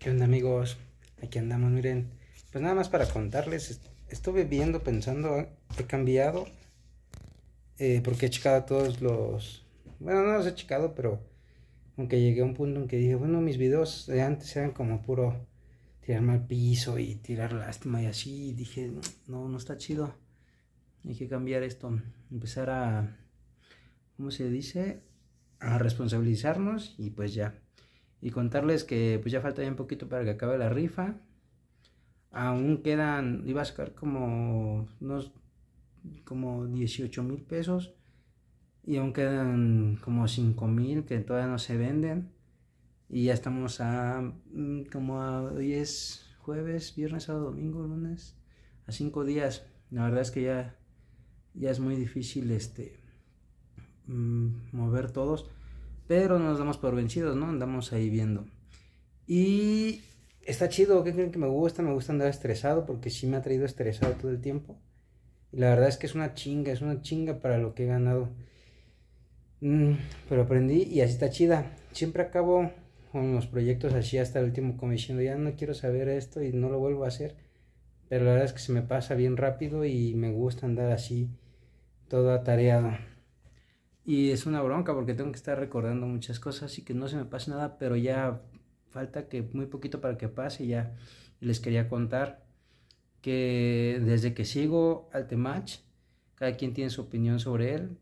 ¿Qué onda amigos? Aquí andamos, miren. Pues nada más para contarles, estuve viendo, pensando, ah, he cambiado. Eh, porque he checado todos los... Bueno, no los he checado, pero... Aunque llegué a un punto en que dije, bueno, mis videos de antes eran como puro tirar mal piso y tirar lástima y así. dije, no, no está chido. Hay que cambiar esto. Empezar a... ¿Cómo se dice? A responsabilizarnos y pues ya y contarles que pues ya falta un poquito para que acabe la rifa. Aún quedan, iba a sacar como unos como 18 mil pesos y aún quedan como 5 mil que todavía no se venden y ya estamos a mm, como a, hoy jueves, viernes, sábado, domingo, lunes, a cinco días. La verdad es que ya, ya es muy difícil este mm, mover todos pero no nos damos por vencidos, ¿no? Andamos ahí viendo. Y está chido, ¿qué creen que me gusta? Me gusta andar estresado porque sí me ha traído estresado todo el tiempo. Y la verdad es que es una chinga, es una chinga para lo que he ganado. Mm, pero aprendí y así está chida. Siempre acabo con los proyectos así hasta el último, como ya no quiero saber esto y no lo vuelvo a hacer. Pero la verdad es que se me pasa bien rápido y me gusta andar así, todo atareado. Y es una bronca porque tengo que estar recordando muchas cosas y que no se me pase nada, pero ya falta que muy poquito para que pase. Ya les quería contar que desde que sigo al Temach, cada quien tiene su opinión sobre él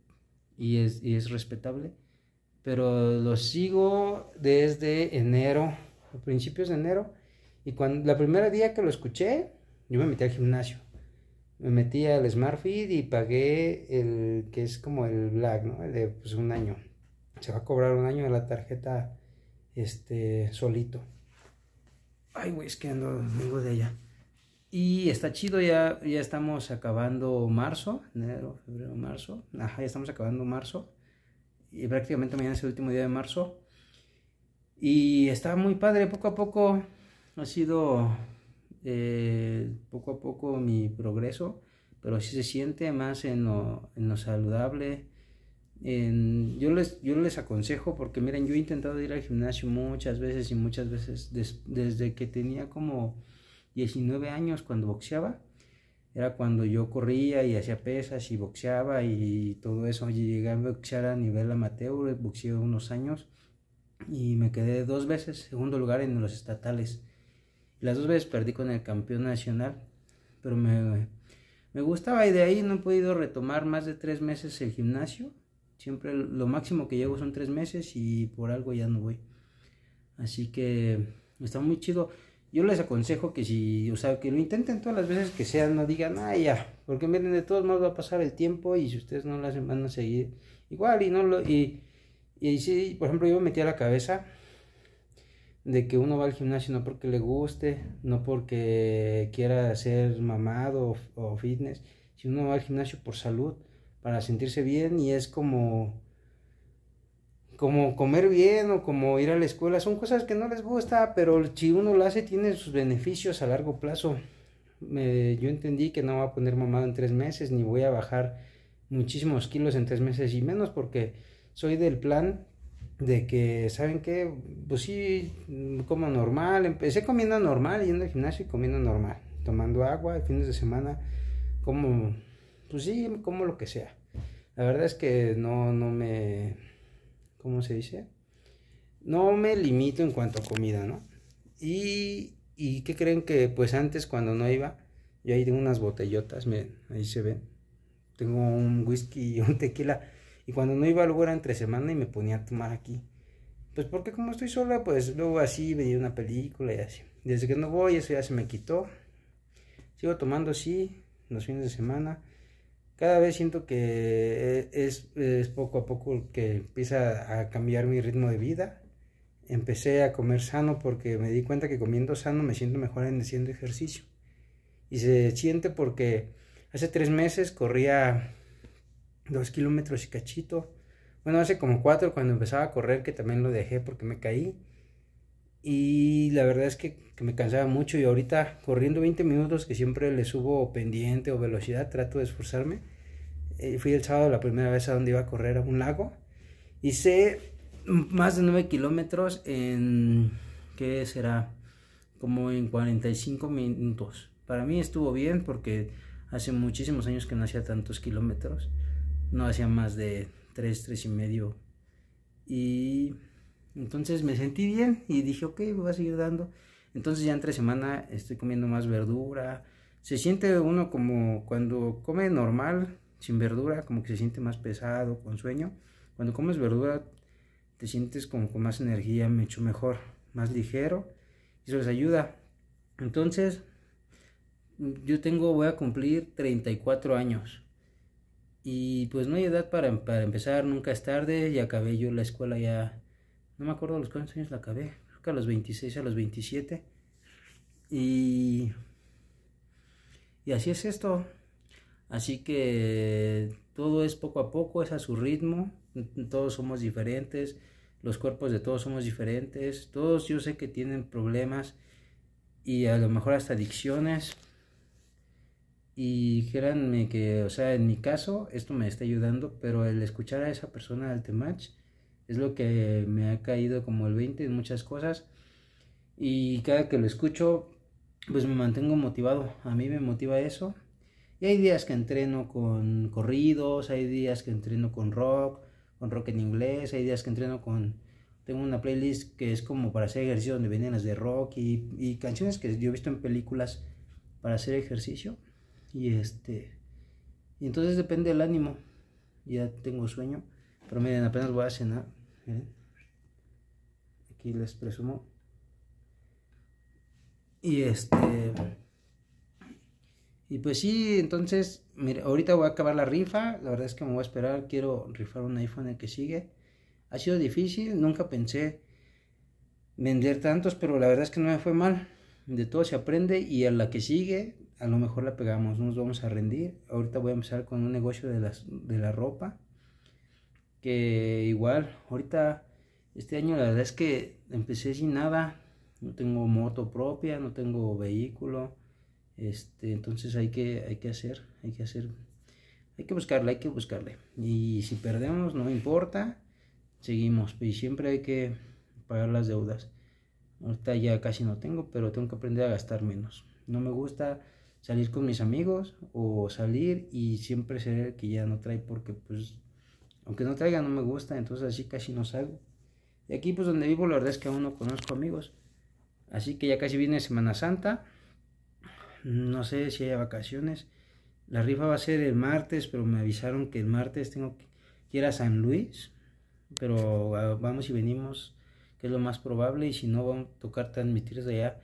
y es, respetable, pero lo sigo desde enero, principios de enero, y cuando la primera día que lo escuché, yo me metí al gimnasio me metí al Feed y pagué el que es como el Black, ¿no? El de pues un año. Se va a cobrar un año de la tarjeta este solito. Ay, güey, es que ando, amigo de ella. Y está chido, ya, ya estamos acabando marzo, enero, febrero, marzo. Ajá, ya estamos acabando marzo. Y prácticamente mañana es el último día de marzo. Y está muy padre, poco a poco ha sido eh, poco a poco mi progreso, pero si se siente más en lo, saludable. yo, les, les aconsejo, porque miren, yo he intentado ir al gimnasio muchas veces y muchas veces desde que tenía como 19 años cuando boxeaba. Era cuando yo corría y hacía pesas y boxeaba y todo eso. Llegué a boxear a nivel amateur, boxeé unos años y me quedé dos veces segundo lugar en los estatales las dos veces perdí con el campeón nacional, pero me, gustaba y de ahí no he podido retomar más de tres meses el gimnasio. Siempre lo máximo que llevo son tres meses y por algo ya no voy. Así que está muy chido. Yo les aconsejo que si, o que lo intenten todas las veces que sean, no digan, ah, ya, porque miren, de todos modos va a pasar el tiempo y si ustedes no lo hacen van a seguir igual y no lo, y, y si, por ejemplo, yo me metí a la cabeza de que uno va al gimnasio no porque le guste, no porque quiera ser mamado o, fitness, si uno va al gimnasio por salud, para sentirse bien y es como como comer bien o como ir a la escuela, son cosas que no les gusta, pero si uno lo hace tiene sus beneficios a largo plazo. yo entendí que no voy a poner mamado en tres meses, ni voy a bajar muchísimos kilos en tres meses y menos porque soy del plan de que, ¿saben que, Pues sí, mm, como normal, empecé comiendo normal, yendo al gimnasio y comiendo normal, tomando agua, fines de semana, como, pues sí, como lo que sea. La verdad es que no, no me, ¿cómo se dice? No me limito en cuanto a comida, ¿no? Y, y ¿qué creen que? Pues antes cuando no iba, yo ahí tengo unas botellotas, miren, ahí se ven. Tengo un whisky y un tequila y cuando no iba luego era entre semana y me ponía a tomar aquí. Pues porque como estoy sola, pues luego así veía una película y así. Desde que no voy, eso ya se me quitó. Sigo tomando así los fines de semana. Cada vez siento que es, es poco a poco que empieza a cambiar mi ritmo de vida. Empecé a comer sano porque me di cuenta que comiendo sano me siento mejor en haciendo ejercicio. Y se siente porque hace tres meses corría dos kilómetros y cachito. Bueno, hace como cuatro cuando empezaba a correr, que también lo dejé porque me caí. Y la verdad es que, me cansaba mucho y ahorita corriendo 20 minutos, que siempre le subo pendiente o velocidad, trato de esforzarme. Eh, fui el sábado la primera vez a donde iba a correr a un lago. Hice más de nueve kilómetros en, ¿qué será? Como en 45 minutos. Para mí estuvo bien porque hace muchísimos años que no hacía tantos kilómetros no hacía más de 3, tres y medio. Y entonces me sentí bien y dije, ok, voy a seguir dando. Entonces ya entre semana estoy comiendo más verdura. Se siente uno como cuando come normal, sin verdura, como que se siente más pesado, con sueño. Cuando comes verdura te sientes como con más energía, mucho mejor, más ligero. Y eso les ayuda. Entonces, yo tengo, voy a cumplir 34 años. Y pues no hay edad para, em, empezar, nunca es tarde. Y acabé yo la escuela ya, no me acuerdo los cuántos años la acabé, creo que a los 26, a los 27. Y, y así es esto. Así que todo es poco a poco, es a su ritmo. Todos somos diferentes, los cuerpos de todos somos diferentes. Todos yo sé que tienen problemas y a lo mejor hasta adicciones y créanme que, o sea, en mi caso, esto me está ayudando, pero el escuchar a esa persona al Temach es lo que me ha caído como el 20 en muchas cosas. Y cada que lo escucho, pues me mantengo motivado. A mí me motiva eso. Y hay días que entreno con corridos, hay días que entreno con rock, con rock en inglés, hay días que entreno con... Tengo una playlist que es como para hacer ejercicio donde vienen las de rock y, y canciones que yo he visto en películas para hacer ejercicio. Y este. Y entonces depende del ánimo. Ya tengo sueño. Pero miren, apenas voy a cenar. Aquí les presumo. Y este. Y pues sí, entonces, mire, ahorita voy a acabar la rifa. La verdad es que me voy a esperar. Quiero rifar un iPhone el que sigue. Ha sido difícil, nunca pensé vender tantos, pero la verdad es que no me fue mal. De todo se aprende y a la que sigue, a lo mejor la pegamos, nos vamos a rendir. Ahorita voy a empezar con un negocio de, la ropa. Que igual, ahorita, este año la verdad es que empecé sin nada. No tengo moto propia, no tengo vehículo. Este, entonces hay que, hay que hacer, hay que hacer, hay que buscarle, hay que buscarle. Y si perdemos, no importa, seguimos. Y siempre hay que pagar las deudas. Ahorita ya casi no tengo, pero tengo que aprender a gastar menos. No me gusta salir con mis amigos o salir y siempre ser el que ya no trae porque pues aunque no traiga no me gusta, entonces así casi no salgo. Y aquí pues donde vivo la verdad es que aún no conozco amigos. Así que ya casi viene Semana Santa. No sé si hay vacaciones. La rifa va a ser el martes, pero me avisaron que el martes tengo que ir a San Luis. Pero ah, vamos y venimos, que es lo más probable. Y si no, vamos a tocar transmitir desde allá.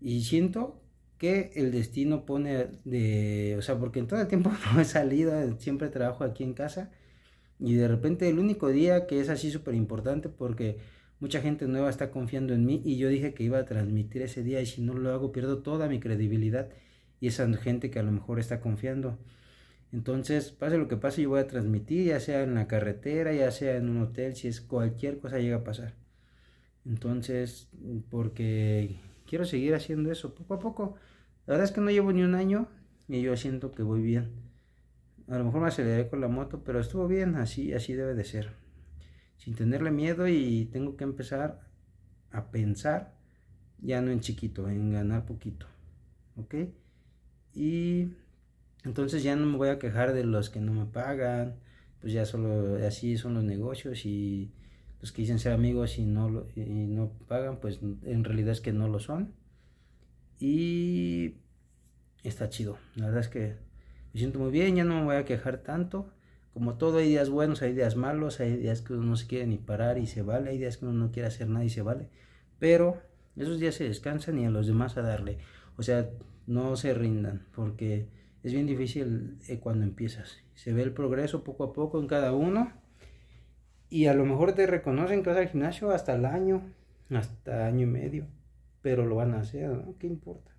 Y siento que el destino pone de, o sea, porque en todo el tiempo no he salido, siempre trabajo aquí en casa y de repente el único día que es así súper importante porque mucha gente nueva está confiando en mí y yo dije que iba a transmitir ese día y si no lo hago pierdo toda mi credibilidad y esa gente que a lo mejor está confiando. Entonces, pase lo que pase, yo voy a transmitir, ya sea en la carretera, ya sea en un hotel, si es cualquier cosa llega a pasar. Entonces, porque quiero seguir haciendo eso poco a poco. La verdad es que no llevo ni un año y yo siento que voy bien. A lo mejor me aceleré con la moto, pero estuvo bien, así, así debe de ser. Sin tenerle miedo y tengo que empezar a pensar ya no en chiquito, en ganar poquito. ¿Ok? Y entonces ya no me voy a quejar de los que no me pagan, pues ya solo así son los negocios y los que dicen ser amigos y no, y no pagan, pues en realidad es que no lo son. Y está chido. La verdad es que me siento muy bien, ya no me voy a quejar tanto. Como todo, hay días buenos, hay días malos, hay días que uno no se quiere ni parar y se vale, hay días que uno no quiere hacer nada y se vale. Pero esos días se descansan y a los demás a darle. O sea, no se rindan, porque es bien difícil eh, cuando empiezas. Se ve el progreso poco a poco en cada uno y a lo mejor te reconocen que vas al gimnasio hasta el año, hasta año y medio, pero lo van a hacer, ¿no? ¿Qué importa?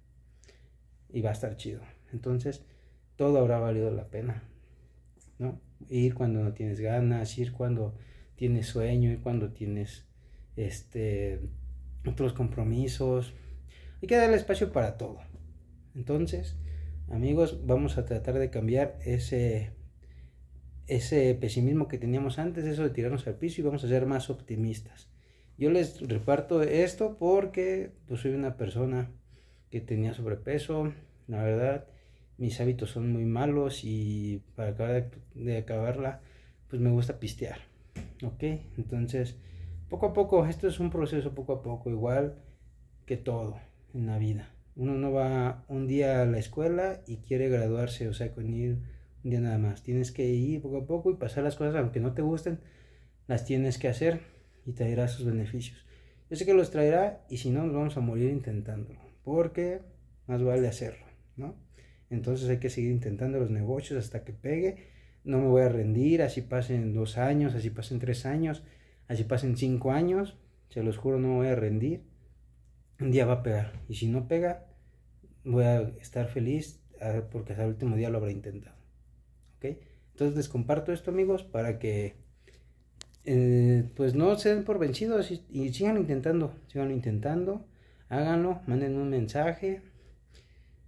Y va a estar chido. Entonces, todo habrá valido la pena, ¿no? Ir cuando no tienes ganas, ir cuando tienes sueño, ir cuando tienes este otros compromisos. Hay que darle espacio para todo. Entonces, amigos, vamos a tratar de cambiar ese ese pesimismo que teníamos antes, eso de tirarnos al piso y vamos a ser más optimistas. Yo les reparto esto porque yo pues, soy una persona que tenía sobrepeso, la verdad, mis hábitos son muy malos y para acabar de, acabarla, pues me gusta pistear, ¿ok? Entonces, poco a poco, esto es un proceso poco a poco, igual que todo en la vida. Uno no va un día a la escuela y quiere graduarse, o sea, con ir día nada más. Tienes que ir poco a poco y pasar las cosas, aunque no te gusten, las tienes que hacer y traerá sus beneficios. Yo sé que los traerá y si no, nos vamos a morir intentándolo, porque más vale hacerlo, ¿no? Entonces hay que seguir intentando los negocios hasta que pegue. No me voy a rendir, así pasen dos años, así pasen tres años, así pasen cinco años, se los juro, no me voy a rendir. Un día va a pegar y si no pega, voy a estar feliz ah, porque hasta el último día lo habré intentado. Entonces les comparto esto amigos para que eh, pues no se den por vencidos y, y sigan intentando, sigan intentando, háganlo, manden un mensaje,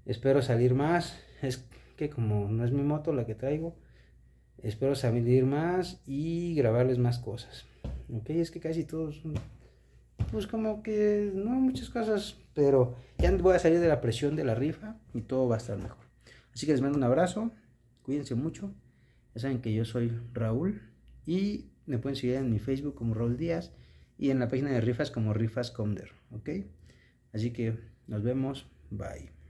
espero salir más, es que como no es mi moto la que traigo, espero salir más y grabarles más cosas, ok, es que casi todos pues como que no muchas cosas, pero ya voy a salir de la presión de la rifa y todo va a estar mejor. Así que les mando un abrazo. Cuídense mucho. Ya saben que yo soy Raúl y me pueden seguir en mi Facebook como Raúl Díaz y en la página de rifas como Rifas Comder, ¿ok? Así que nos vemos, bye.